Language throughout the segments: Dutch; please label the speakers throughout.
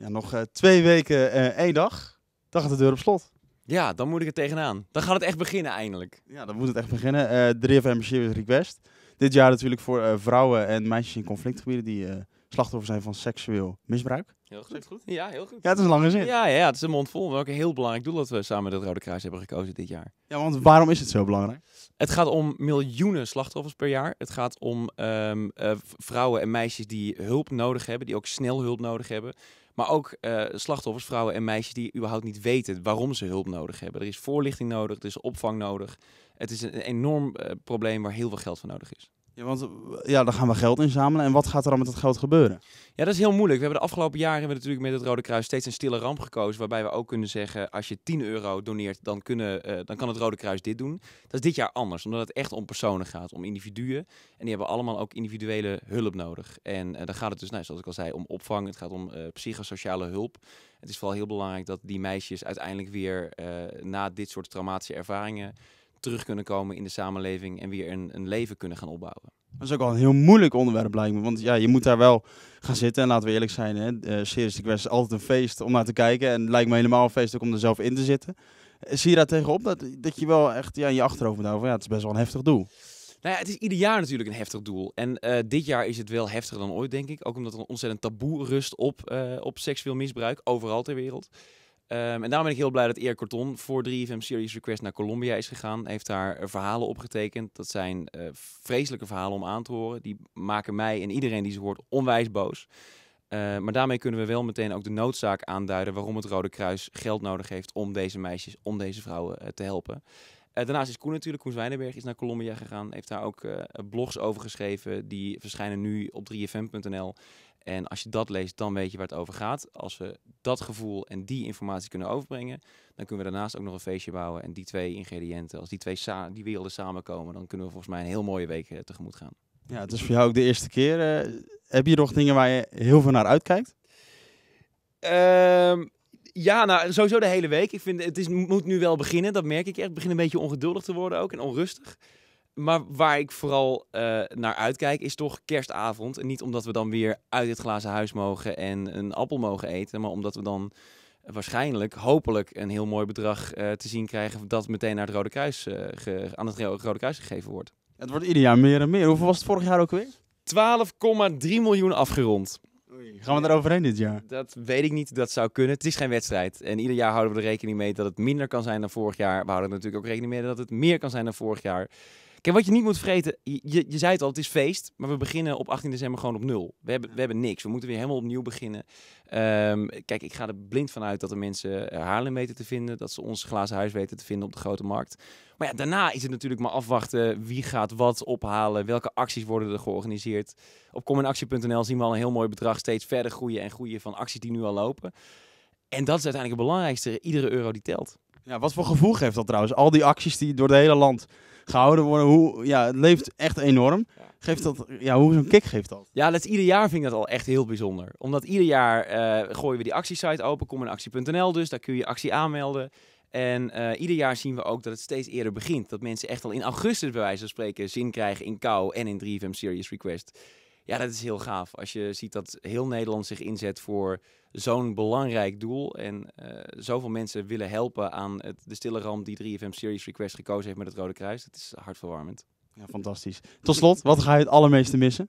Speaker 1: Ja, nog eh, twee weken eh, één dag. Dan gaat de deur op slot.
Speaker 2: Ja, dan moet ik het tegenaan. Dan gaat het echt beginnen eindelijk.
Speaker 1: Ja, dan moet het echt beginnen. Uh, eh, 3FM Serious Request. Dit jaar natuurlijk voor vrouwen en meisjes in conflictgebieden die uh, slachtoffer zijn van seksueel misbruik.
Speaker 2: Heel goed. goed. Ja, heel goed. Ja, het is een lange zin. Ja, ja, het is een mond vol. Welke heel belangrijk doel dat we samen met het Rode Kruis hebben gekozen dit jaar.
Speaker 1: Ja, want waarom is het zo belangrijk?
Speaker 2: Het gaat om miljoenen slachtoffers per jaar. Het gaat om ehm, vrouwen en meisjes die hulp nodig hebben, die ook snel hulp nodig hebben. Maar ook eh, slachtoffers, vrouwen en meisjes die überhaupt niet weten waarom ze hulp nodig hebben. Er is voorlichting nodig, er is opvang nodig. Het is een enorm eh, probleem waar heel veel geld voor nodig is. Ja, want eh,
Speaker 1: ja, dan gaan we geld inzamelen. En wat gaat er dan met dat geld gebeuren?
Speaker 2: Ja, dat is heel moeilijk. We hebben de afgelopen jaren hebben we natuurlijk met het Rode Kruis steeds een stille ramp gekozen. Waarbij we ook kunnen zeggen, als je 10 euro doneert, dan, kunnen, eh, dan kan het Rode Kruis dit doen. Dat is dit jaar anders, omdat het echt om personen gaat, om individuen. En die hebben allemaal ook individuele hulp nodig. En eh, dan gaat het dus, nou, zoals ik al zei, om opvang. Het gaat om psychosociale hulp. Het is vooral heel belangrijk dat die meisjes uiteindelijk weer na dit soort traumatische ervaringen terug kunnen komen in de samenleving en weer een, een leven kunnen gaan opbouwen.
Speaker 1: Dat is ook al een heel moeilijk onderwerp, blijkbaar, Want ja, je moet daar wel gaan zitten. En laten we eerlijk zijn, hè, uh, was is altijd een feest om naar te kijken. En het lijkt me helemaal een feest ook om er zelf in te zitten. Eh, zie je daar tegenop dat, dat je wel echt ja, in je achterhoofd moet houden ja, het is best wel een heftig doel?
Speaker 2: Nou ja, het is ieder jaar natuurlijk een heftig doel. En eh, dit jaar is het wel heftiger dan ooit, denk ik. Ook omdat er een ontzettend taboe rust op, eh, op seksueel misbruik overal ter wereld. Ehm, en daarom ben ik heel blij dat Eer Corton voor 3FM Series Request naar Colombia is gegaan. Heeft daar eh, verhalen opgetekend. Dat zijn eh, vreselijke verhalen om aan te horen. Die maken mij en iedereen die ze hoort onwijs boos. Eh, maar daarmee kunnen we wel meteen ook de noodzaak aanduiden waarom het Rode Kruis geld nodig heeft om deze meisjes, om deze vrouwen te helpen. daarnaast is Koen natuurlijk, Koen Zwijnenberg is naar Colombia gegaan. Heeft daar ook blogs over geschreven. Die verschijnen nu op 3fm.nl. En als je dat leest, dan weet je waar het over gaat. Als we dat gevoel en die informatie kunnen overbrengen, dan kunnen we daarnaast ook nog een feestje bouwen. En die twee ingrediënten, als die twee die werelden samenkomen, dan kunnen we volgens mij een heel mooie week eh, tegemoet gaan. Ja, het is
Speaker 1: voor jou ook de eerste keer. Eh, heb je nog dingen waar je heel veel naar uitkijkt?
Speaker 2: Ehm, ja, nou, sowieso de hele week. Ik vind, het is, moet nu wel beginnen, dat merk ik echt. Ik begin een beetje ongeduldig te worden ook en onrustig. Maar waar ik vooral eh, naar uitkijk is toch kerstavond. En niet omdat we dan weer uit het glazen huis mogen en een appel mogen eten. Maar omdat we dan waarschijnlijk, hopelijk, een heel mooi bedrag eh, te zien krijgen. Dat meteen naar het Rode Kruis, eh, aan het Rode Kruis gegeven wordt. Het wordt ieder jaar meer en meer. Hoeveel was het vorig jaar ook weer? 12,3 miljoen afgerond. Oei, gaan we daar overheen dit jaar? Dat weet ik niet. Dat zou kunnen. Het is geen wedstrijd. En ieder jaar houden we er rekening mee dat het minder kan zijn dan vorig jaar. We houden er natuurlijk ook rekening mee dat het meer kan zijn dan vorig jaar. Kijk, wat je niet moet vergeten, je, je zei het al, het is feest, maar we beginnen op 18 december gewoon op nul. We hebben, we hebben niks, we moeten weer helemaal opnieuw beginnen. Ehm, kijk, ik ga er blind van uit dat de mensen eh, Haarlem weten te vinden, dat ze ons glazen huis weten te vinden op de grote markt. Maar ja, daarna is het natuurlijk maar afwachten wie gaat wat ophalen, welke acties worden er georganiseerd. Op kominactie.nl zien we al een heel mooi bedrag steeds verder groeien en groeien van acties die nu al lopen. En dat is uiteindelijk het belangrijkste, iedere euro die telt. Ja, wat voor gevoel geeft dat trouwens? Al die acties die door het hele land gehouden worden, hoe, ja, het leeft echt enorm. Geeft dat, ja, hoe zo'n kick geeft dat? Ja, dat ieder jaar vind ik dat al echt heel bijzonder. Omdat ieder jaar eh, gooien we die actiesite open, kom in actie.nl dus, daar kun je actie aanmelden. En eh, ieder jaar zien we ook dat het steeds eerder begint. Dat mensen echt al in augustus bij wijze van spreken zin krijgen in kou en in 3FM Serious Request. Ja, dat is heel gaaf. Als je ziet dat heel Nederland zich inzet voor zo'n belangrijk doel. En uh, zoveel mensen willen helpen aan het, de stille ramp die 3FM Series Request gekozen heeft met het Rode Kruis. Dat is hartverwarmend. Ja, fantastisch.
Speaker 1: Tot slot, wat ga je het allermeeste missen?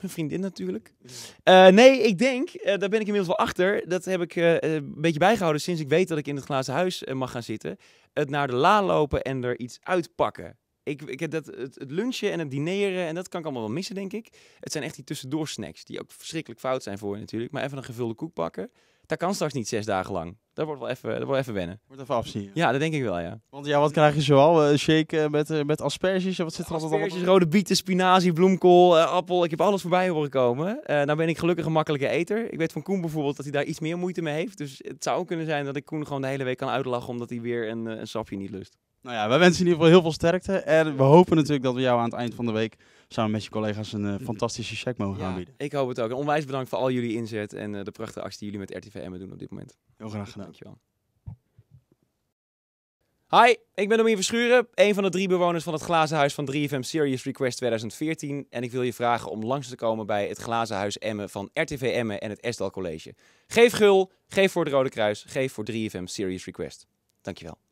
Speaker 1: Mijn
Speaker 2: vriendin natuurlijk. Eh, nee, ik denk, eh, daar ben ik inmiddels wel achter. Dat heb ik een beetje bijgehouden sinds ik weet dat ik in het glazen huis mag gaan zitten. Het naar de la lopen en er iets uitpakken. Ik, ik, dat, het, lunchen en het dineren, en dat kan ik allemaal wel missen, denk ik. Het zijn echt die tussendoor snacks, die ook verschrikkelijk fout zijn voor je natuurlijk. Maar even een gevulde koek pakken, dat kan straks niet zes dagen lang. Dat wordt wel even, dat wordt even wennen. Wordt even afzien. Ja, dat denk ik wel, ja.
Speaker 1: Want ja, wat krijg je zoal? Een eh, shake
Speaker 2: eh, met, eh, met asperges? Wat zit er allemaal Asperges, rode bieten, spinazie, bloemkool, appel. Ik heb alles voorbij horen komen. nou ben ik gelukkig een makkelijke eter. Ik weet van Koen bijvoorbeeld dat hij daar iets meer moeite mee heeft. Dus het zou kunnen zijn dat ik Koen gewoon de hele week kan uitlachen omdat hij weer een, een sapje niet lust. Nou ja, wij wensen in ieder geval heel
Speaker 1: veel sterkte. En we hopen natuurlijk dat we jou aan het eind van de week samen met je collega's een eh, fantastische check mogen ja, aanbieden.
Speaker 2: Ik hoop het ook. onwijs bedankt voor al jullie inzet en eh, de prachtige actie die jullie met RTVM doen op dit moment. Heel graag gedaan. Dankjewel. Hi, ik ben Domien Verschuren, een van de drie bewoners van het Glazen Huis van 3FM Serious Request 2014. En ik wil je vragen om langs te komen bij het Glazen Huis Emmen van RTV Emmen en het Estal College. Geef gul, geef voor het Rode Kruis, geef voor 3FM Serious Request. Dankjewel.